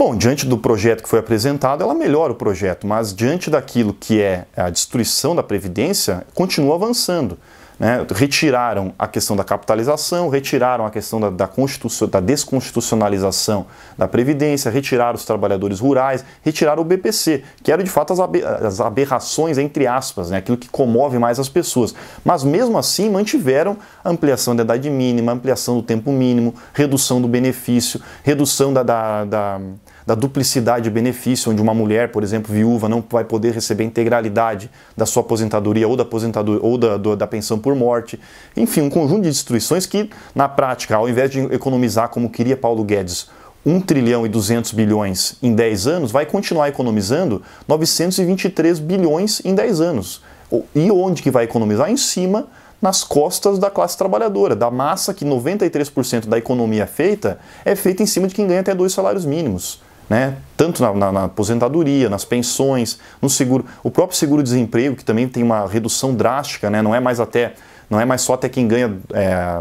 Bom, diante do projeto que foi apresentado, ela melhora o projeto, mas diante daquilo que é a destruição da Previdência, continua avançando. Né? Retiraram a questão da capitalização, retiraram a questão da, da, da desconstitucionalização da Previdência, retiraram os trabalhadores rurais, retiraram o BPC, que eram de fato as, aber, as aberrações, entre aspas, né? aquilo que comove mais as pessoas. Mas mesmo assim mantiveram a ampliação da idade mínima, ampliação do tempo mínimo, redução do benefício, redução da, da, da da duplicidade de benefício, onde uma mulher, por exemplo, viúva, não vai poder receber a integralidade da sua aposentadoria ou da aposentadoria ou da, da pensão por morte. Enfim, um conjunto de destruições que, na prática, ao invés de economizar como queria Paulo Guedes, 1 trilhão e 200 bilhões em 10 anos, vai continuar economizando 923 bilhões em 10 anos. E onde que vai economizar? Em cima nas costas da classe trabalhadora, da massa que 93% da economia feita é feita em cima de quem ganha até dois salários mínimos né? tanto na, na, na, aposentadoria, nas pensões, no seguro, o próprio seguro-desemprego, que também tem uma redução drástica, né? não é mais até não é mais só até quem ganha é,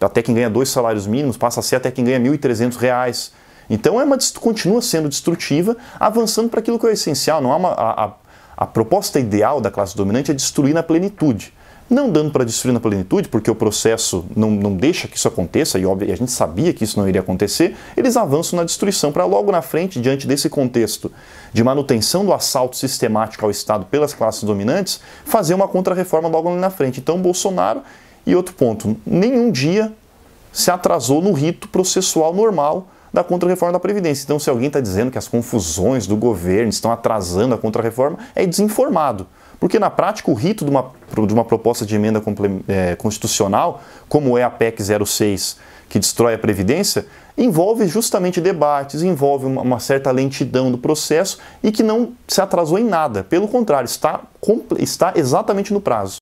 até quem ganha dois salários mínimos, passa a ser até quem ganha R$ 1.300. Então é uma, continua sendo destrutiva, avançando para aquilo que é essencial. Não há uma, a, a, a proposta ideal da classe dominante é destruir na plenitude não dando para destruir na plenitude, porque o processo não, não deixa que isso aconteça, e, óbvio, a gente sabia que isso não iria acontecer, eles avançam na destruição para logo na frente, diante desse contexto de manutenção do assalto sistemático ao Estado pelas classes dominantes, fazer uma contrarreforma logo ali na frente. Então, Bolsonaro, e outro ponto, nenhum dia se atrasou no rito processual normal da contrarreforma da Previdência. Então, se alguém está dizendo que as confusões do governo estão atrasando a contrarreforma, é desinformado. Porque na prática o rito de uma, de uma proposta de emenda é, constitucional, como é a PEC 06, que destrói a Previdência, envolve justamente debates, envolve uma, uma certa lentidão do processo e que não se atrasou em nada. Pelo contrário, está, está exatamente no prazo.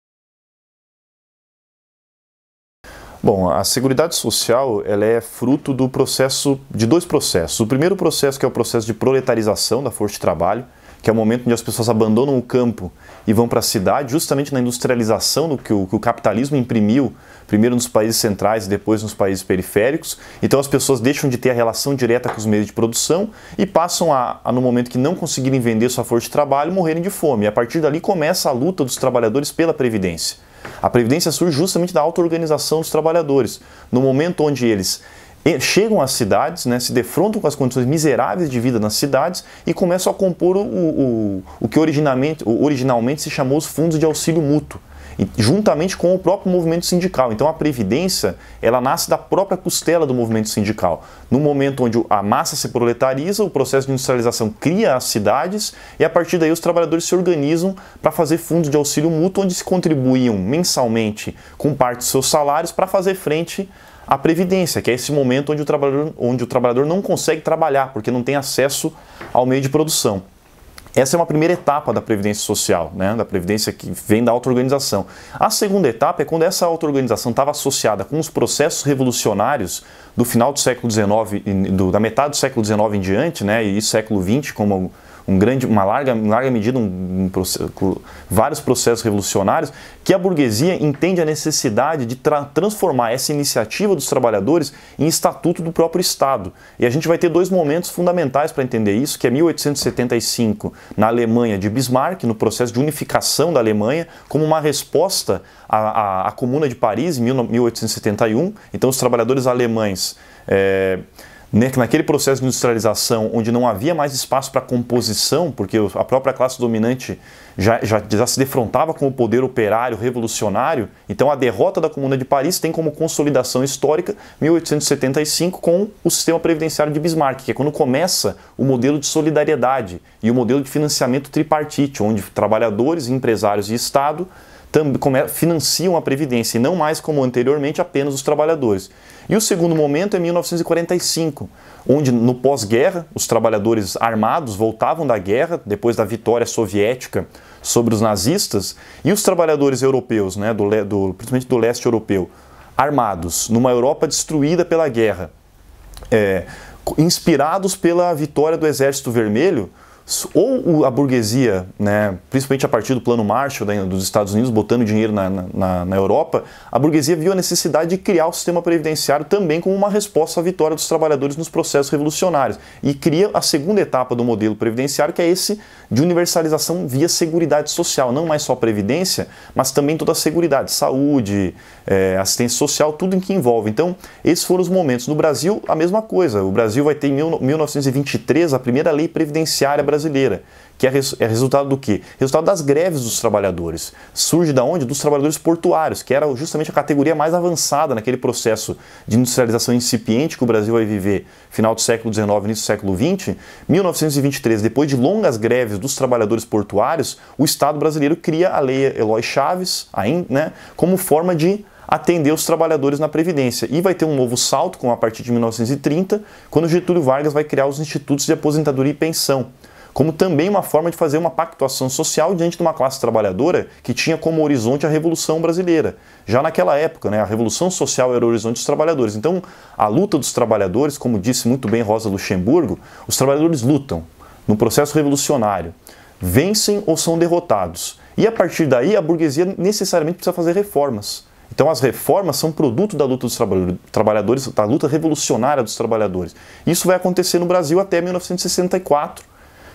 Bom, a Seguridade Social ela é fruto do processo de dois processos. O primeiro processo que é o processo de proletarização da força de trabalho, que é o momento onde as pessoas abandonam o campo e vão para a cidade, justamente na industrialização do que o, que o, capitalismo imprimiu, primeiro nos países centrais e depois nos países periféricos. Então as pessoas deixam de ter a relação direta com os meios de produção e passam a, a no momento que não conseguirem vender sua força de trabalho, morrerem de fome. E a partir dali começa a luta dos trabalhadores pela previdência. A previdência surge justamente da auto-organização dos trabalhadores, no momento onde eles chegam às cidades, né, se defrontam com as condições miseráveis de vida nas cidades e começam a compor o, o, o que originalmente, originalmente se chamou os fundos de auxílio mútuo juntamente com o próprio movimento sindical. Então a previdência, ela nasce da própria costela do movimento sindical. No momento onde a massa se proletariza, o processo de industrialização cria as cidades e a partir daí os trabalhadores se organizam para fazer fundos de auxílio mútuo onde se contribuíam mensalmente com parte dos seus salários para fazer frente a previdência, que é esse momento onde o trabalhador, onde o trabalhador não consegue trabalhar, porque não tem acesso ao meio de produção. Essa é uma primeira etapa da previdência social, né? da previdência que vem da auto-organização. A segunda etapa é quando essa auto-organização estava associada com os processos revolucionários do final do século XIX, do, da metade do século XIX em diante, né? e século XX, como um grande, uma larga, larga medida, um, um vários processos revolucionários, que a burguesia entende a necessidade de tra transformar essa iniciativa dos trabalhadores em estatuto do próprio Estado. E a gente vai ter dois momentos fundamentais para entender isso, que é 1875, na Alemanha, de Bismarck, no processo de unificação da Alemanha, como uma resposta à, à, à Comuna de Paris, em 1871. Então, os trabalhadores alemães... É, né, naquele processo de industrialização, onde não havia mais espaço para composição, porque a própria classe dominante já, já, já, se defrontava com o poder operário revolucionário, então a derrota da Comuna de Paris tem como consolidação histórica 1875 com o sistema previdenciário de Bismarck, que é quando começa o modelo de solidariedade e o modelo de financiamento tripartite, onde trabalhadores, empresários e Estado financiam a Previdência, e não mais como anteriormente apenas os trabalhadores. E o segundo momento é 1945, onde no pós-guerra os trabalhadores armados voltavam da guerra, depois da vitória soviética sobre os nazistas, e os trabalhadores europeus, né, do, do, principalmente do leste europeu, armados, numa Europa destruída pela guerra, é, inspirados pela vitória do Exército Vermelho, ou a burguesia, né, principalmente a partir do plano Marshall né, dos Estados Unidos, botando dinheiro na, na, na, Europa, a burguesia viu a necessidade de criar o sistema previdenciário também como uma resposta à vitória dos trabalhadores nos processos revolucionários. E cria a segunda etapa do modelo previdenciário, que é esse de universalização via seguridade social, não mais só previdência, mas também toda a seguridade, saúde, é, assistência social, tudo em que envolve. Então, esses foram os momentos. No Brasil, a mesma coisa. O Brasil vai ter em 1923 a primeira lei previdenciária brasileira brasileira, que é, res, é resultado do quê? Resultado das greves dos trabalhadores. Surge da onde? Dos trabalhadores portuários, que era justamente a categoria mais avançada naquele processo de industrialização incipiente que o Brasil vai viver final do século XIX, início do século XX. 1923, depois de longas greves dos trabalhadores portuários, o Estado brasileiro cria a lei Eloy Chaves, aí, né, como forma de atender os trabalhadores na Previdência. E vai ter um novo salto com a partir de 1930, quando Getúlio Vargas vai criar os institutos de aposentadoria e pensão como também uma forma de fazer uma pactuação social diante de uma classe trabalhadora que tinha como horizonte a Revolução Brasileira. Já naquela época, né, a Revolução Social era o horizonte dos trabalhadores. Então, a luta dos trabalhadores, como disse muito bem Rosa Luxemburgo, os trabalhadores lutam no processo revolucionário, vencem ou são derrotados. E a partir daí, a burguesia necessariamente precisa fazer reformas. Então as reformas são produto da luta dos trabalhadores, da luta revolucionária dos trabalhadores. Isso vai acontecer no Brasil até 1964,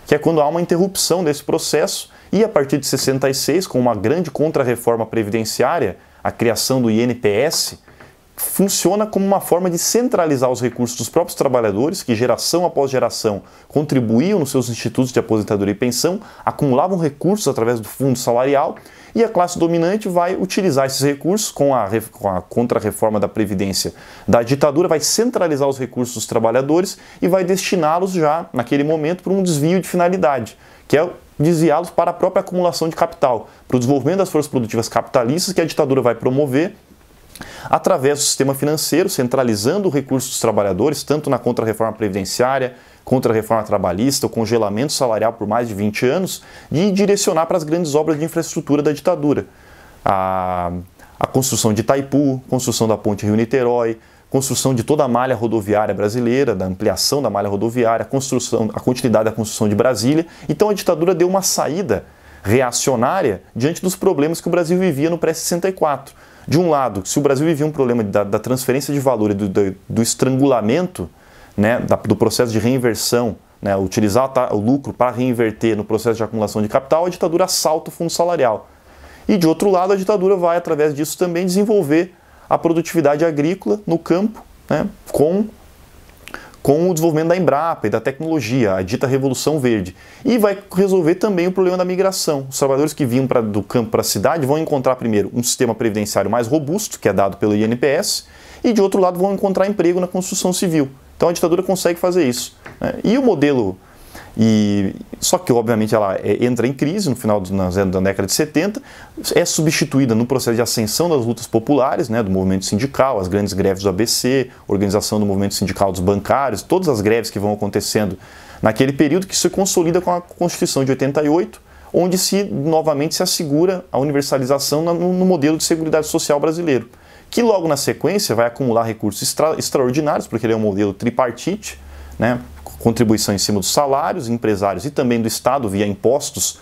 que é quando há uma interrupção desse processo e a partir de 66, com uma grande contrarreforma previdenciária, a criação do INPS, funciona como uma forma de centralizar os recursos dos próprios trabalhadores, que geração após geração contribuíam nos seus institutos de aposentadoria e pensão, acumulavam recursos através do fundo salarial e a classe dominante vai utilizar esses recursos com a, com a contra-reforma da Previdência da ditadura, vai centralizar os recursos dos trabalhadores e vai destiná-los já, naquele momento, para um desvio de finalidade, que é desviá-los para a própria acumulação de capital, para o desenvolvimento das forças produtivas capitalistas que a ditadura vai promover através do sistema financeiro, centralizando o recurso dos trabalhadores, tanto na contra-reforma previdenciária, contra a reforma trabalhista, o congelamento salarial por mais de 20 anos, e direcionar para as grandes obras de infraestrutura da ditadura. A, a construção de Itaipu, construção da ponte Rio-Niterói, construção de toda a malha rodoviária brasileira, da ampliação da malha rodoviária, a, construção, a continuidade da construção de Brasília. Então a ditadura deu uma saída reacionária diante dos problemas que o Brasil vivia no pré-64. De um lado, se o Brasil vivia um problema da, da transferência de valor e do, do, do estrangulamento né, do processo de reinversão, né, utilizar tá, o lucro para reinverter no processo de acumulação de capital, a ditadura assalta o fundo salarial. E de outro lado, a ditadura vai, através disso, também desenvolver a produtividade agrícola no campo, né, com, com o desenvolvimento da Embrapa e da tecnologia, a dita Revolução Verde. E vai resolver também o problema da migração. Os trabalhadores que vinham pra, do campo para a cidade vão encontrar, primeiro, um sistema previdenciário mais robusto, que é dado pelo INPS, e de outro lado, vão encontrar emprego na construção civil. Então a ditadura consegue fazer isso. Né? E o modelo. E, só que, obviamente, ela é, entra em crise no final do, na, da década de 70, é substituída no processo de ascensão das lutas populares, né, do movimento sindical, as grandes greves do ABC, organização do movimento sindical dos bancários, todas as greves que vão acontecendo naquele período, que se consolida com a Constituição de 88, onde se novamente se assegura a universalização no modelo de segurança social brasileiro que logo na sequência vai acumular recursos extra extraordinários, porque ele é um modelo tripartite, né? contribuição em cima dos salários, empresários e também do Estado via impostos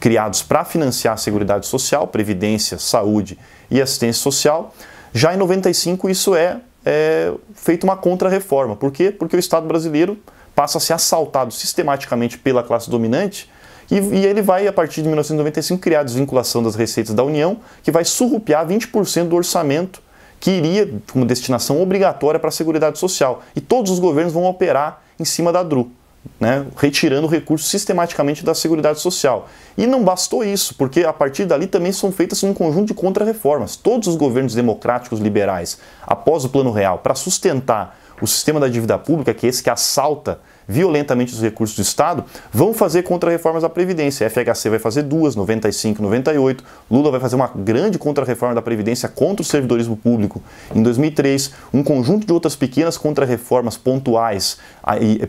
criados para financiar a Seguridade Social, Previdência, Saúde e Assistência Social. Já em 95 isso é, é feito uma contra-reforma. Por quê? Porque o Estado brasileiro passa a ser assaltado sistematicamente pela classe dominante e, e, ele vai, a partir de 1995, criar a desvinculação das receitas da União, que vai surrupiar 20% do orçamento que iria como destinação obrigatória para a Seguridade Social. E todos os governos vão operar em cima da DRU. Né, retirando recursos sistematicamente da Seguridade Social. E não bastou isso, porque a partir dali também são feitas um conjunto de contrarreformas. Todos os governos democráticos liberais, após o Plano Real, para sustentar o sistema da dívida pública, que é esse que assalta violentamente os recursos do Estado, vão fazer contra-reformas da Previdência. A FHC vai fazer duas, 95 98. Lula vai fazer uma grande contra-reforma da Previdência contra o servidorismo público em 2003. Um conjunto de outras pequenas contra-reformas pontuais,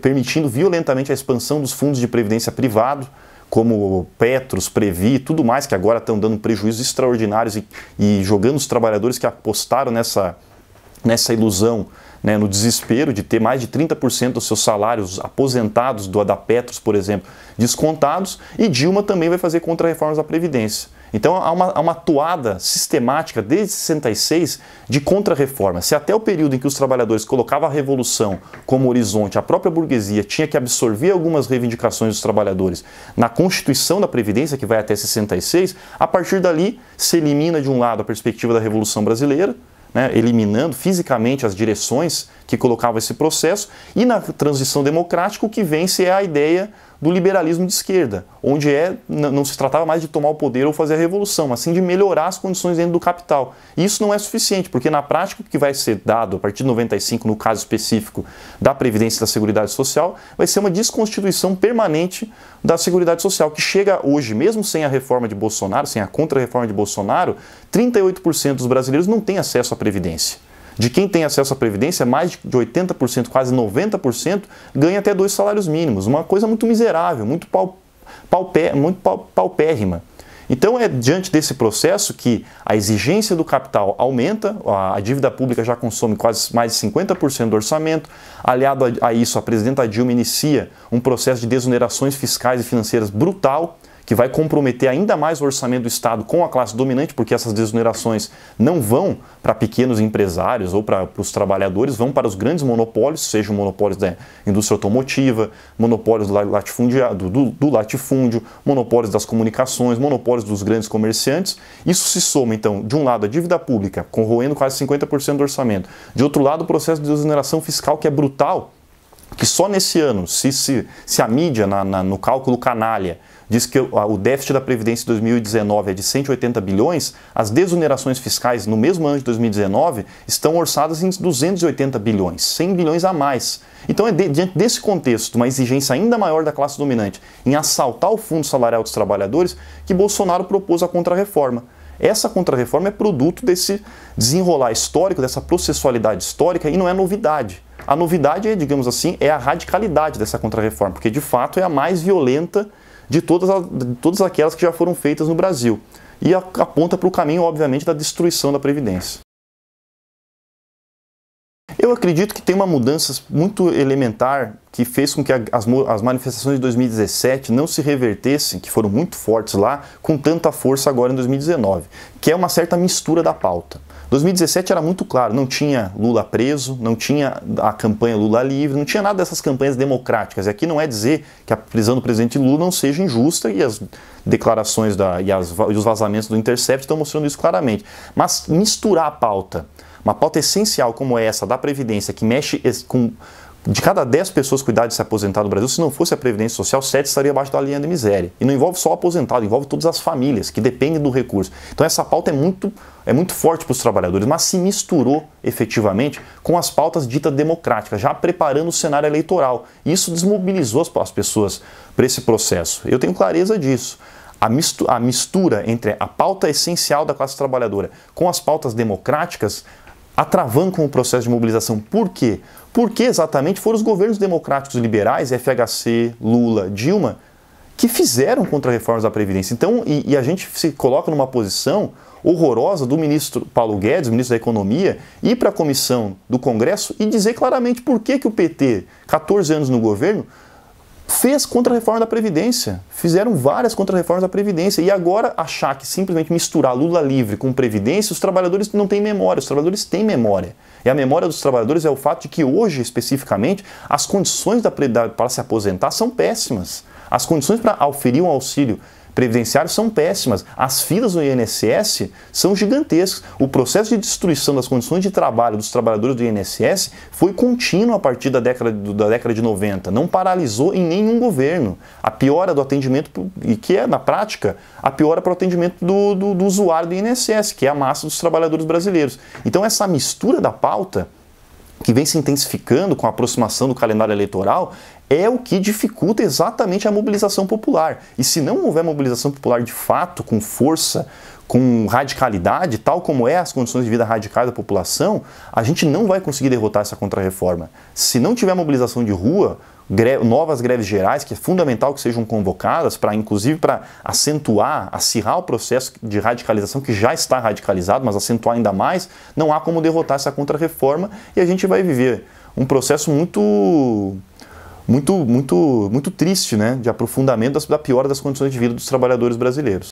permitindo violentamente a expansão dos fundos de Previdência privado como Petros, Previ tudo mais, que agora estão dando prejuízos extraordinários e, e jogando os trabalhadores que apostaram nessa, nessa ilusão né, no desespero de ter mais de 30% dos seus salários aposentados do Adapetros, por exemplo, descontados, e Dilma também vai fazer contra-reformas da Previdência. Então há uma, há uma toada sistemática desde 66 de contra-reforma. Se até o período em que os trabalhadores colocavam a revolução como horizonte, a própria burguesia tinha que absorver algumas reivindicações dos trabalhadores na constituição da Previdência, que vai até 66, a partir dali se elimina de um lado a perspectiva da Revolução Brasileira, né, eliminando fisicamente as direções que colocavam esse processo, e na transição democrática o que vence é a ideia do liberalismo de esquerda, onde é, não se tratava mais de tomar o poder ou fazer a revolução, mas sim de melhorar as condições dentro do capital. Isso não é suficiente, porque na prática o que vai ser dado a partir de 95, no caso específico da Previdência e da Seguridade Social, vai ser uma desconstituição permanente da Seguridade Social, que chega hoje, mesmo sem a reforma de Bolsonaro, sem a contra-reforma de Bolsonaro, 38% dos brasileiros não têm acesso à Previdência. De quem tem acesso à Previdência, mais de 80%, quase 90%, ganha até dois salários mínimos. Uma coisa muito miserável, muito, pau, paupé, muito pau, paupérrima. Então é diante desse processo que a exigência do capital aumenta, a dívida pública já consome quase mais de 50% do orçamento. Aliado a isso, a presidenta Dilma inicia um processo de desunerações fiscais e financeiras brutal que vai comprometer ainda mais o orçamento do Estado com a classe dominante, porque essas desonerações não vão para pequenos empresários ou para os trabalhadores, vão para os grandes monopólios, sejam monopólios da indústria automotiva, monopólios do, do, do latifúndio, monopólios das comunicações, monopólios dos grandes comerciantes. Isso se soma, então, de um lado, a dívida pública, corroendo quase 50% do orçamento, de outro lado, o processo de desoneração fiscal, que é brutal que só nesse ano, se, se, se a mídia, na, na, no cálculo canalha, diz que o déficit da Previdência em 2019 é de 180 bilhões, as desonerações fiscais no mesmo ano de 2019 estão orçadas em 280 bilhões, 100 bilhões a mais. Então, é de, diante desse contexto, uma exigência ainda maior da classe dominante em assaltar o fundo salarial dos trabalhadores, que Bolsonaro propôs a contrarreforma essa contrarreforma é produto desse desenrolar histórico, dessa processualidade histórica e não é novidade. A novidade é, digamos assim, é a radicalidade dessa contrarreforma, porque de fato é a mais violenta de todas, a, de todas aquelas que já foram feitas no Brasil. E aponta para o caminho, obviamente, da destruição da Previdência. Eu acredito que tem uma mudança muito elementar que fez com que as, as, manifestações de 2017 não se revertessem, que foram muito fortes lá, com tanta força agora em 2019, que é uma certa mistura da pauta. 2017 era muito claro, não tinha Lula preso, não tinha a campanha Lula livre, não tinha nada dessas campanhas democráticas. E aqui não é dizer que a prisão do presidente Lula não seja injusta e as declarações da, e, as, e os vazamentos do Intercept estão mostrando isso claramente. Mas misturar a pauta uma pauta essencial como é essa da Previdência, que mexe com de cada 10 pessoas cuidar de se aposentar no Brasil, se não fosse a Previdência Social, 7 estaria abaixo da linha de miséria. E não envolve só o aposentado, envolve todas as famílias que dependem do recurso. Então essa pauta é muito, é muito forte para os trabalhadores, mas se misturou efetivamente com as pautas ditas democráticas, já preparando o cenário eleitoral. Isso desmobilizou as pessoas para esse processo. Eu tenho clareza disso a, mistura entre a pauta essencial da classe trabalhadora com as pautas democráticas atravancam o processo de mobilização. Por quê? Porque exatamente foram os governos democráticos liberais, FHC, Lula, Dilma, que fizeram contra-reformas da Previdência. Então, e, e, a gente se coloca numa posição horrorosa do ministro Paulo Guedes, ministro da Economia, ir para a comissão do Congresso e dizer claramente por que, que o PT, 14 anos no governo, fez contra-reforma da Previdência. Fizeram várias contra-reformas da Previdência. E agora achar que simplesmente misturar Lula livre com Previdência, os trabalhadores não têm memória, os trabalhadores têm memória. E a memória dos trabalhadores é o fato de que hoje, especificamente, as condições da, da, para se aposentar são péssimas. As condições para auferir um auxílio previdenciário são péssimas. As filas do INSS são gigantescas. O processo de destruição das condições de trabalho dos trabalhadores do INSS foi contínuo a partir da década, da década de 90. Não paralisou em nenhum governo. A piora do atendimento, e que é, na prática, a piora para o atendimento do, do, do usuário do INSS, que é a massa dos trabalhadores brasileiros. Então, essa mistura da pauta que vem se intensificando com a aproximação do calendário eleitoral, é o que dificulta exatamente a mobilização popular. E se não houver mobilização popular de fato, com força, com radicalidade, tal como é as condições de vida radicais da população, a gente não vai conseguir derrotar essa contrarreforma. Se não tiver mobilização de rua, greve, novas greves gerais, que é fundamental que sejam convocadas, para inclusive para acentuar, acirrar o processo de radicalização que já está radicalizado, mas acentuar ainda mais, não há como derrotar essa contrarreforma e a gente vai viver um processo muito muito, muito, muito triste né, de aprofundamento das, da pior das condições de vida dos trabalhadores brasileiros.